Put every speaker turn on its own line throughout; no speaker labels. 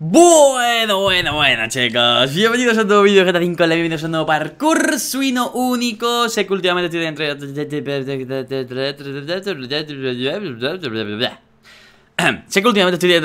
Bueno, bueno, bueno chicos Bienvenidos a un nuevo vídeo de GTA 5 Bienvenidos a un nuevo parkour suino único Sé que últimamente estoy entre... sé que últimamente estoy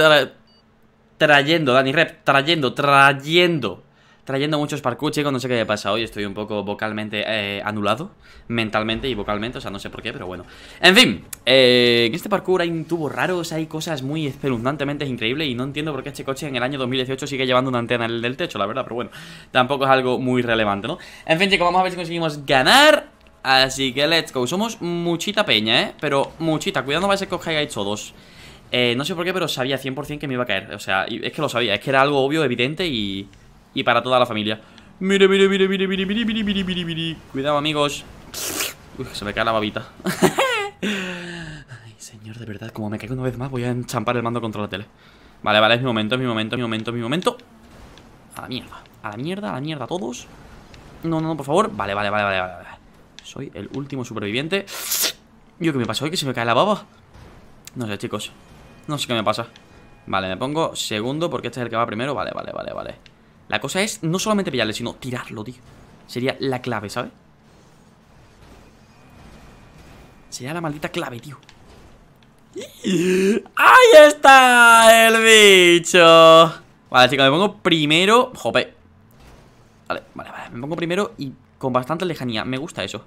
trayendo, Dani Rep, trayendo, trayendo trayendo muchos parkour, chicos, no sé qué me pasa hoy, estoy un poco vocalmente eh, anulado, mentalmente y vocalmente, o sea, no sé por qué, pero bueno. En fin, eh, en este parkour hay un tubo raro, o sea, hay cosas muy espeluznantemente increíbles y no entiendo por qué este coche en el año 2018 sigue llevando una antena en del techo, la verdad, pero bueno, tampoco es algo muy relevante, ¿no? En fin, chicos, vamos a ver si conseguimos ganar. Así que let's go, somos muchita peña, ¿eh? Pero muchita, cuidado no vais a que os todos. Eh, no sé por qué, pero sabía 100% que me iba a caer, o sea, es que lo sabía, es que era algo obvio, evidente y y para toda la familia. Mire, mire, mire, mire, mire, mire, mire, mire, mire, mire. Cuidado, amigos. Uy, se me cae la babita. Ay, señor, de verdad, como me caigo una vez más, voy a enchampar el mando contra la tele. Vale, vale, es mi momento, es mi momento, es mi momento, es mi momento. A la mierda, a la mierda, a la mierda, a todos. No, no, no, por favor. Vale, vale, vale, vale, vale. Soy el último superviviente. Yo, ¿qué me pasa hoy? Que se me cae la baba. No sé, chicos. No sé qué me pasa. Vale, me pongo segundo porque este es el que va primero. Vale, vale, vale, vale. La cosa es no solamente pillarle, sino tirarlo, tío. Sería la clave, ¿sabes? Sería la maldita clave, tío. ¡Ahí está el bicho! Vale, chicos, me pongo primero... Jope. Vale, vale, vale. Me pongo primero y con bastante lejanía. Me gusta eso.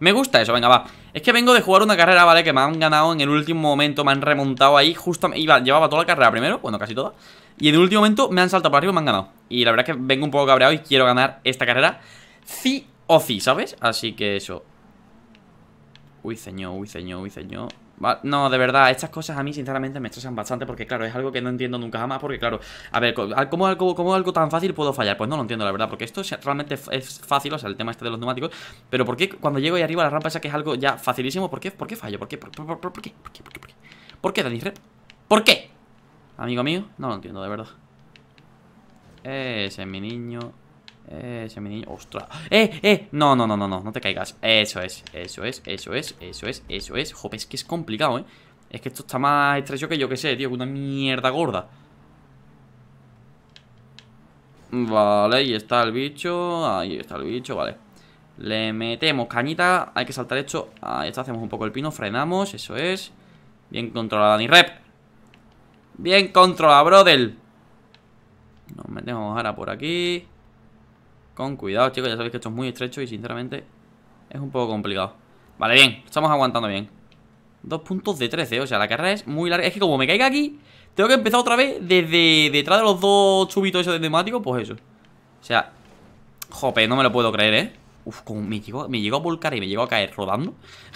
Me gusta eso, venga, va. Es que vengo de jugar una carrera, ¿vale? Que me han ganado en el último momento, me han remontado ahí. Justo iba, llevaba toda la carrera primero, bueno, casi toda. Y en el último momento me han saltado para arriba y me han ganado. Y la verdad es que vengo un poco cabreado y quiero ganar esta carrera. Sí o sí, ¿sabes? Así que eso. Uy, señor, uy, señor, uy, ceño. No, de verdad, estas cosas a mí sinceramente me estresan bastante porque, claro, es algo que no entiendo nunca jamás porque, claro, a ver, ¿cómo algo, cómo algo tan fácil puedo fallar? Pues no lo entiendo, la verdad, porque esto realmente es fácil, o sea, el tema este de los neumáticos, pero ¿por qué cuando llego ahí arriba a la rampa esa que es algo ya facilísimo, ¿por qué, por qué fallo? ¿Por qué? ¿Por, qué? ¿Por qué? ¿Por qué? ¿Por qué? ¿Por qué, Dani ¿Por qué? Amigo mío, no lo entiendo, de verdad. Ese es mi niño. Ese es mi niño. ¡Ostras! ¡Eh, eh! No, no, no, no, no, no te caigas. Eso es, eso es, eso es, eso es, eso es. Jope, es que es complicado, ¿eh? Es que esto está más estrecho que yo que sé, tío. Una mierda gorda. Vale, ahí está el bicho. Ahí está el bicho, vale. Le metemos cañita. Hay que saltar esto. Ahí está, hacemos un poco el pino. Frenamos, eso es. Bien controlada ni rep. Bien controla, brother Nos metemos ahora por aquí Con cuidado, chicos Ya sabéis que esto es muy estrecho y sinceramente Es un poco complicado Vale, bien, estamos aguantando bien Dos puntos de 13, o sea, la carrera es muy larga Es que como me caiga aquí, tengo que empezar otra vez Desde detrás de los dos chubitos esos de neumático Pues eso O sea, jope, no me lo puedo creer, eh Uf, como me llegó, me llegó a volcar y me llegó a caer rodando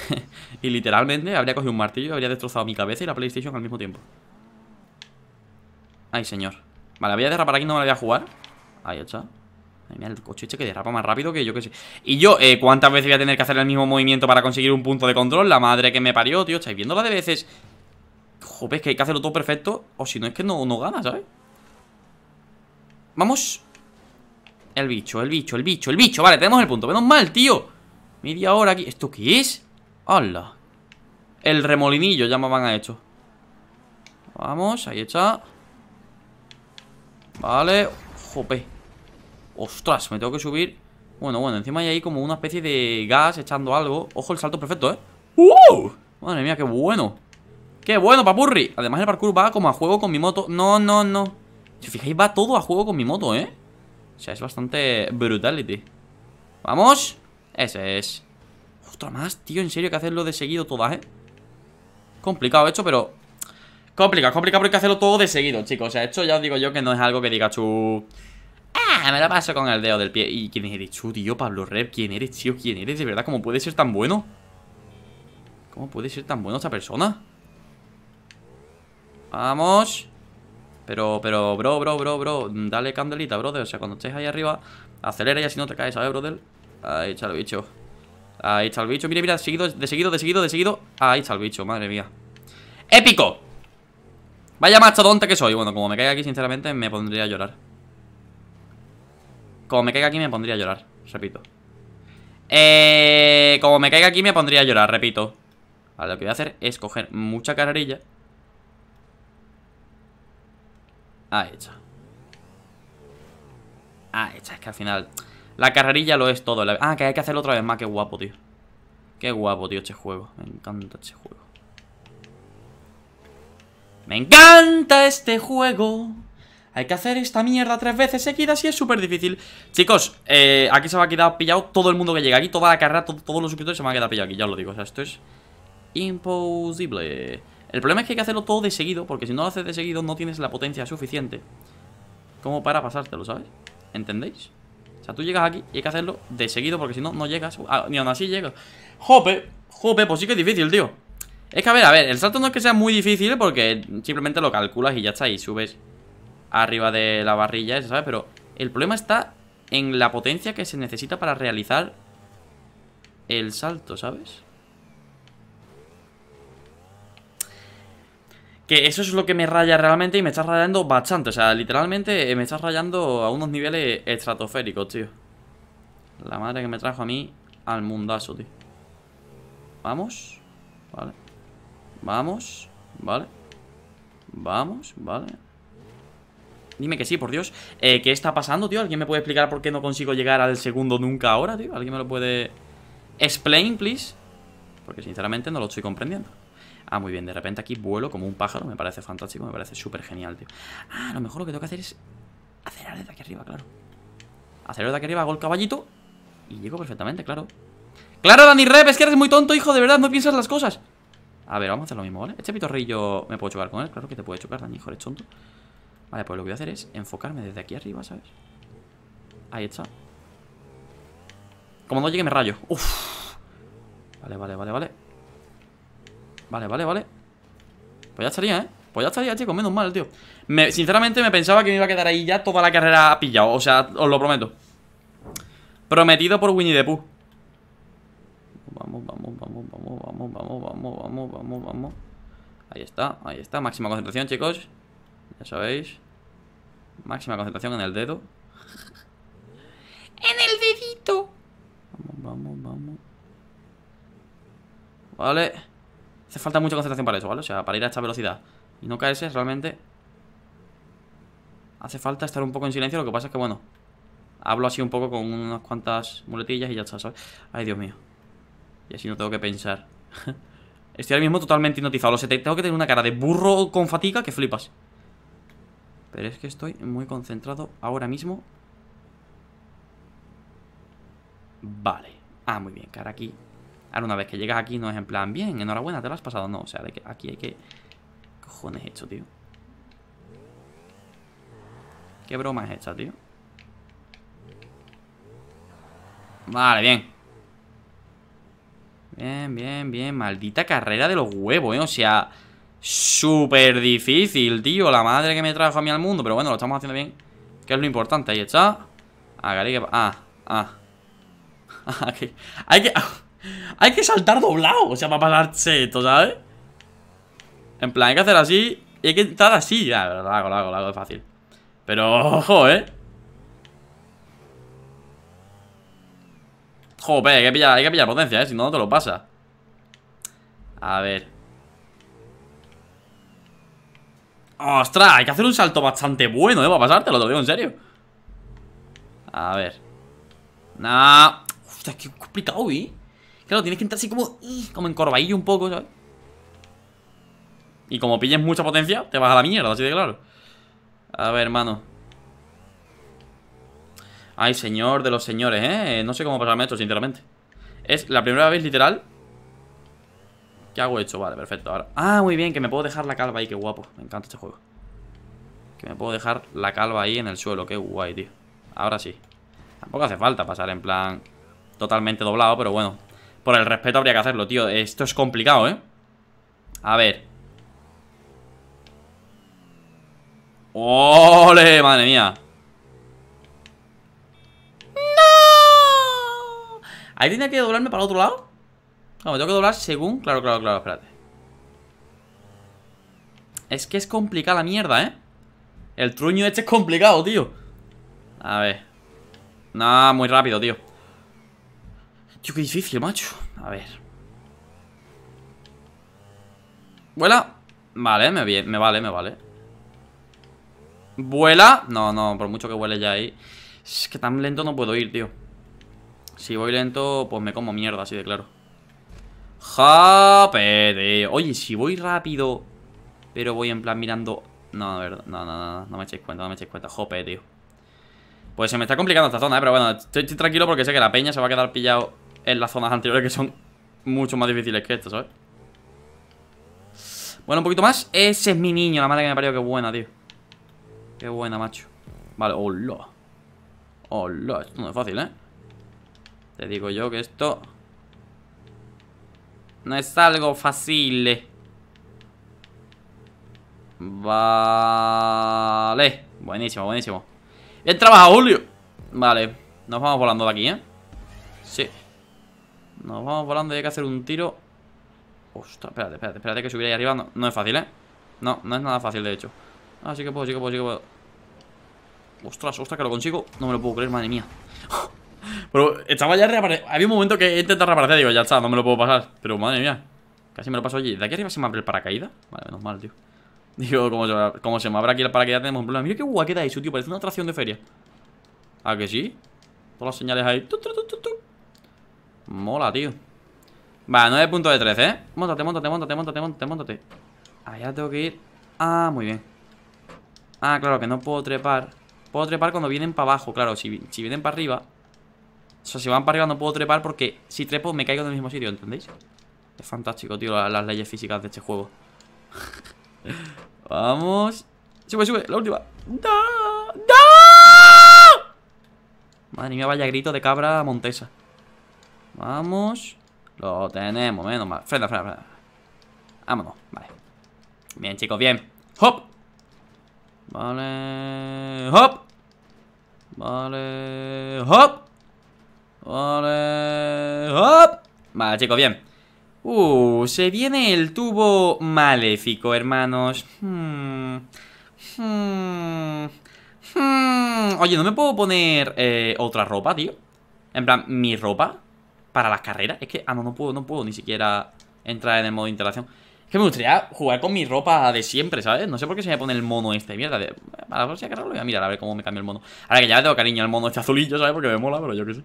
Y literalmente habría cogido un martillo y habría destrozado mi cabeza y la Playstation al mismo tiempo Ay, señor Vale, voy a derrapar aquí, no me la voy a jugar Ahí está Mira el coche este que derrapa más rápido que yo que sé Y yo, eh, ¿cuántas veces voy a tener que hacer el mismo movimiento Para conseguir un punto de control? La madre que me parió, tío, ¿estáis viendo la de veces? Joder, es que hay que hacerlo todo perfecto O si no, es que no, no gana, ¿sabes? Vamos El bicho, el bicho, el bicho, el bicho Vale, tenemos el punto, menos mal, tío Media hora aquí, ¿esto qué es? ¡Hola! El remolinillo ya me van a hecho Vamos, ahí está Vale, jope Ostras, me tengo que subir Bueno, bueno, encima hay ahí como una especie de gas echando algo Ojo, el salto perfecto, ¿eh? ¡Uh! Madre mía, qué bueno ¡Qué bueno, papurri! Además el parkour va como a juego con mi moto No, no, no Si os fijáis, va todo a juego con mi moto, ¿eh? O sea, es bastante brutality ¡Vamos! Ese es Otra más, tío, en serio, hay que hacerlo de seguido todas, ¿eh? Complicado hecho, pero Complicado, complicado porque hay que hacerlo todo de seguido, chicos O sea, esto ya os digo yo que no es algo que diga tú Ah, me lo paso con el dedo del pie ¿Y quién eres tú, tío? Pablo Rep, ¿quién eres, tío? ¿Quién eres? ¿De verdad? ¿Cómo puede ser tan bueno? ¿Cómo puede ser tan bueno esta persona? Vamos Pero, pero, bro, bro, bro, bro Dale candelita, brother O sea, cuando estés ahí arriba Acelera y así no te caes, ¿sabes, brother? Ahí está el bicho Ahí está el bicho Mira, mira, seguido, de seguido, de seguido, de seguido Ahí está el bicho, madre mía ¡Épico! Vaya mastodonte que soy. Bueno, como me caiga aquí, sinceramente, me pondría a llorar. Como me caiga aquí, me pondría a llorar. Repito. Eh, como me caiga aquí, me pondría a llorar. Repito. Vale, lo que voy a hacer es coger mucha carrerilla. Ahí está. Ah, hecha. Es que al final... La carrerilla lo es todo. Ah, que hay que hacerlo otra vez más. Qué guapo, tío. Qué guapo, tío, este juego. Me encanta este juego. Me encanta este juego Hay que hacer esta mierda tres veces seguidas y es súper difícil Chicos, eh, aquí se va a quedar pillado todo el mundo que llega aquí Toda la carrera, todo, todos los suscriptores se van a quedar pillados aquí, ya lo digo O sea, esto es imposible El problema es que hay que hacerlo todo de seguido Porque si no lo haces de seguido no tienes la potencia suficiente Como para pasártelo, ¿sabes? ¿Entendéis? O sea, tú llegas aquí y hay que hacerlo de seguido Porque si no, no llegas, ah, ni aún así llegas Jope, jope, pues sí que es difícil, tío es que a ver, a ver, el salto no es que sea muy difícil porque simplemente lo calculas y ya está, y subes arriba de la barrilla, ¿sabes? Pero el problema está en la potencia que se necesita para realizar el salto, ¿sabes? Que eso es lo que me raya realmente y me está rayando bastante. O sea, literalmente eh, me está rayando a unos niveles estratosféricos, tío. La madre que me trajo a mí al mundazo, tío. Vamos. Vale. Vamos, vale Vamos, vale Dime que sí, por Dios eh, ¿Qué está pasando, tío? ¿Alguien me puede explicar por qué no consigo llegar al segundo nunca ahora, tío? ¿Alguien me lo puede explain, please? Porque sinceramente no lo estoy comprendiendo Ah, muy bien, de repente aquí vuelo como un pájaro Me parece fantástico, me parece súper genial, tío Ah, a lo mejor lo que tengo que hacer es Acelerar desde aquí arriba, claro Acelerar desde aquí arriba, hago el caballito Y llego perfectamente, claro Claro, Dani Rep, es que eres muy tonto, hijo, de verdad, no piensas las cosas a ver, vamos a hacer lo mismo, ¿vale? Este pitorrillo me puedo chocar con él, claro que te puede chocar, dañijo, eres tonto. Vale, pues lo que voy a hacer es enfocarme desde aquí arriba, ¿sabes? Ahí está. Como no llegue me rayo. Uf. Vale, vale, vale, vale. Vale, vale, vale. Pues ya estaría, ¿eh? Pues ya estaría, chico, menos mal, tío. sinceramente me pensaba que me iba a quedar ahí ya toda la carrera pillado, o sea, os lo prometo. Prometido por Winnie the Pooh vamos, vamos, vamos, vamos, vamos, vamos, vamos, vamos, vamos, Ahí está, ahí está. Máxima concentración, chicos. Ya sabéis. Máxima concentración en el dedo. ¡En el dedito! Vamos, vamos, vamos. Vale. Hace falta mucha concentración para eso, ¿vale? O sea, para ir a esta velocidad y no caerse, realmente hace falta estar un poco en silencio. Lo que pasa es que, bueno, hablo así un poco con unas cuantas muletillas y ya está, ¿sabes? Ay, Dios mío. Y así no tengo que pensar Estoy ahora mismo totalmente hipnotizado Tengo que tener una cara de burro con fatiga que flipas Pero es que estoy muy concentrado ahora mismo Vale Ah, muy bien, cara aquí Ahora una vez que llegas aquí no es en plan Bien, enhorabuena, te lo has pasado No, o sea, de que aquí hay que ¿Qué cojones he hecho, tío? ¿Qué broma es esta, tío? Vale, bien Bien, bien, bien. Maldita carrera de los huevos, ¿eh? O sea, súper difícil, tío. La madre que me trajo a mí al mundo. Pero bueno, lo estamos haciendo bien. Que es lo importante. Ahí está. Ah, ah, ah. ah hay que... hay que saltar doblado. O sea, para pasarse esto, ¿sabes? En plan, hay que hacer así y hay que entrar así. Ya, lo hago, lo hago, lo hago, es fácil. Pero, ojo, ¿eh? Joder, hay que pillar, potencia, eh Si no, no te lo pasa A ver ¡Ostras! Hay que hacer un salto bastante bueno, eh Para pasártelo, te lo digo en serio A ver Nah Hostia, qué complicado, eh Claro, tienes que entrar así como Como encorvadillo un poco, ¿sabes? Y como pilles mucha potencia Te vas a la mierda, así de claro A ver, hermano Ay, señor de los señores, ¿eh? ¿eh? No sé cómo pasarme esto, sinceramente Es la primera vez, literal ¿Qué hago hecho? Vale, perfecto Ah, muy bien, que me puedo dejar la calva ahí, qué guapo Me encanta este juego Que me puedo dejar la calva ahí en el suelo, qué guay, tío Ahora sí Tampoco hace falta pasar en plan Totalmente doblado, pero bueno Por el respeto habría que hacerlo, tío Esto es complicado, ¿eh? A ver ¡Ole! Madre mía ¿Ahí tenía que doblarme para el otro lado? No, me tengo que doblar según... Claro, claro, claro, espérate. Es que es complicada la mierda, ¿eh? El truño este es complicado, tío. A ver. No, muy rápido, tío. Tío, qué difícil, macho. A ver. Vuela. Vale, me, me vale, me vale. Vuela. No, no, por mucho que huele ya ahí. Es que tan lento no puedo ir, tío. Si voy lento, pues me como mierda, así de claro. tío! Oye, si voy rápido, pero voy en plan mirando... No, no, no, no, no me echéis cuenta, no me echéis cuenta. Jope, tío. Pues se me está complicando esta zona, ¿eh? Pero bueno, estoy, tranquilo porque sé que la peña se va a quedar pillado en las zonas anteriores que son mucho más difíciles que estas, ¿sabes? Bueno, un poquito más. Ese es mi niño, la madre que me ha parido, Qué buena, tío. Qué buena, macho. Vale, hola. Hola, esto no es fácil, ¿eh? Te digo yo que esto... No es algo fácil. Vale. Buenísimo, buenísimo. Bien trabajado, Julio. Vale. Nos vamos volando de aquí, ¿eh? Sí. Nos vamos volando y hay que hacer un tiro. Ostras, espérate, espérate, espérate que subir ahí arriba no, es fácil, ¿eh? No, no es nada fácil, de hecho. Ah, sí que puedo, sí que puedo, sí que puedo. Ostras, ostras, que lo consigo. No me lo puedo creer, madre mía. Pero estaba ya Había un momento que he intentado reaparecer. Digo, ya está, no me lo puedo pasar. Pero madre mía. Casi me lo paso allí. ¿De aquí arriba se me abre el paracaídas? Vale, menos mal, tío. Digo, como se, se me abre aquí el paracaídas, tenemos un problema. Mira qué guaqueta eso, tío. Parece una atracción de feria. ¿A que sí? Todas las señales ahí. Mola, tío. Vale, 9 puntos de 13, ¿eh? Móntate, móntate, móntate, móntate, móntate, móntate. Allá tengo que ir. Ah, muy bien. Ah, claro, que no puedo trepar. Puedo trepar cuando vienen para abajo, claro. Si, si vienen para arriba, o sea, si van para arriba no puedo trepar porque si trepo me caigo del mismo sitio, ¿entendéis? Es fantástico, tío, las, leyes físicas de este juego. Vamos. Sube, sube, la última. ¡No! ¡No! Madre mía, vaya grito de cabra montesa. Vamos. Lo tenemos, menos mal. Frena, frena, frena. Vámonos, vale. Bien, chicos, bien. ¡Hop! Vale. ¡Hop! Vale. ¡Hop! Vale. chicos, bien. Uh, se viene el tubo maléfico, hermanos. Hmm. hmm. hmm. Oye, ¿no me puedo poner eh, otra ropa, tío? En plan, mi ropa para las carreras. Es que, ah, no, no puedo, no puedo ni siquiera entrar en el modo de interacción. Es que me gustaría jugar con mi ropa de siempre, ¿sabes? No sé por qué se me pone el mono este, mierda. Para la próxima lo voy a mirar a ver cómo me cambio el mono. Ahora que ya le tengo cariño al mono este azulillo, ¿sabes? Porque me mola, pero yo qué sé.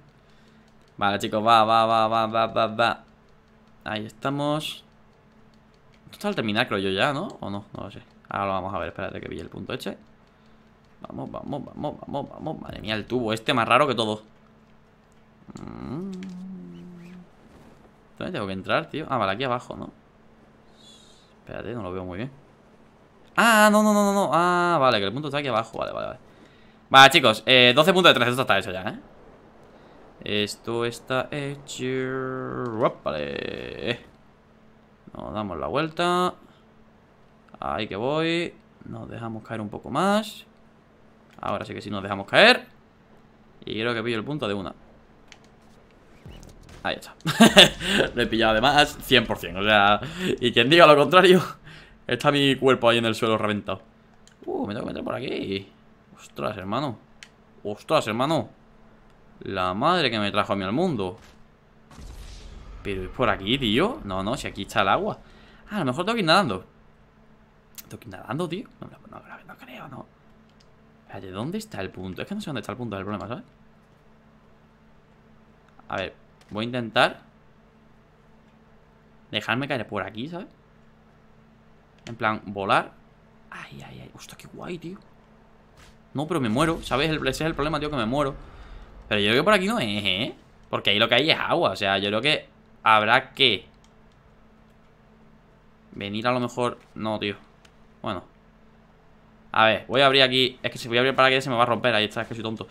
Vale, chicos, va, va, va, va, va, va, va. Ahí estamos. Esto está al terminar, creo yo ya, ¿no? ¿O no? No lo sé. Ahora lo vamos a ver, espérate que pille el punto este. Vamos, vamos, vamos, vamos, vamos. Madre mía, el tubo este más raro que todo. ¿Dónde tengo que entrar, tío? Ah, vale, aquí abajo, ¿no? Espérate, no lo veo muy bien. Ah, no, no, no, no, no. Ah, vale, que el punto está aquí abajo. Vale, vale, vale. Vale, chicos, eh, de esto está eso ya, ¿eh? Esto está hecho... Vale. Nos damos la vuelta. Ahí que voy. Nos dejamos caer un poco más. Ahora sí que sí nos dejamos caer. Y creo que pillo el punto de una. Ahí está. lo he pillado además 100%. O sea, y quien diga lo contrario, está mi cuerpo ahí en el suelo reventado. Uh, me tengo que meter por aquí. Ostras, hermano. Ostras, hermano. La madre que me trajo a mí al mundo. Pero es por aquí, tío. No, no, si aquí está el agua. Ah, a lo mejor tengo que ir nadando. ¿Tengo que ir nadando, tío? No, no creo, no. de ¿dónde está el punto? Es que no sé dónde está el punto del problema, ¿sabes? A ver, voy a intentar Dejarme caer por aquí, ¿sabes? En plan, volar Ay, ay, ay, hostia, qué guay, tío No, pero me muero, ¿sabes? Ese es el problema, tío, que me muero pero yo creo que por aquí no es, ¿eh? Porque ahí lo que hay es agua. O sea, yo creo que habrá que... Venir a lo mejor... No, tío. Bueno. A ver, voy a abrir aquí... Es que si voy a abrir para que se me va a romper. Ahí está, es que soy tonto.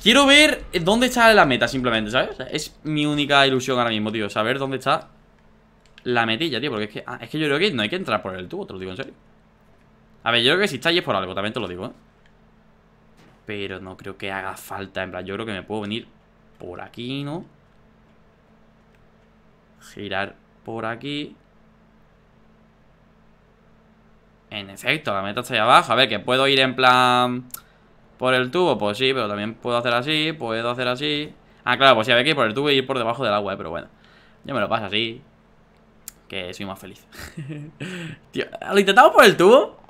Quiero ver dónde está la meta, simplemente, ¿sabes? Es mi única ilusión ahora mismo, tío. Saber dónde está la metilla, tío. Porque es que, ah, es que yo creo que no hay que entrar por el tubo, te lo digo en serio. A ver, yo creo que si está ahí es por algo, también te lo digo, ¿eh? Pero no creo que haga falta. En plan, yo creo que me puedo venir por aquí, ¿no? Girar por aquí. En efecto, la meta está ahí abajo. A ver, que puedo ir en plan... Por el tubo, pues sí, pero también puedo hacer así, puedo hacer así. Ah, claro, pues sí, había que ir por el tubo y ir por debajo del agua, eh, pero bueno. Yo me lo paso así. Que soy más feliz. Tío, lo intentamos por el tubo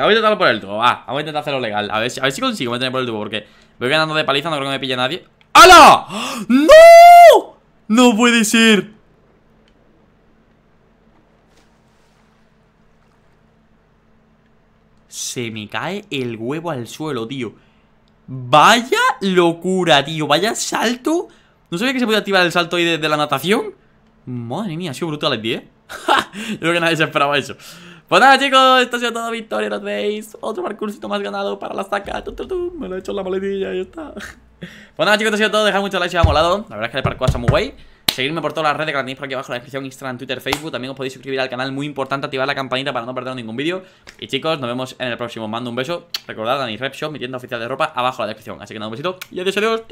a intentarlo por el tubo, va Vamos a intentar hacerlo legal A ver, si, a ver si consigo meterme por el tubo Porque voy ganando de paliza, no creo que me pille nadie ¡Hala! ¡No! ¡No puede ser! Se me cae el huevo al suelo, tío Vaya locura, tío Vaya salto No sabía que se podía activar el salto ahí de, la natación Madre mía, ha sido brutal el Yo Creo que nadie se esperaba eso pues nada chicos, esto ha sido todo Victoria, nos veis Otro parkourcito más ganado para la saca Me lo he hecho en la maletilla y ya está Pues nada chicos, esto ha sido todo, dejad mucho like si os ha molado La verdad es que el parkour está muy guay Seguidme por todas las redes que la tenéis por aquí abajo en la descripción Instagram, Twitter, Facebook También os podéis suscribir al canal, muy importante activar la campanita para no perder ningún vídeo Y chicos, nos vemos en el próximo, mando un beso Recordad Dani mi Rep mi tienda oficial de ropa, abajo en la descripción Así que nada, un besito y adiós, adiós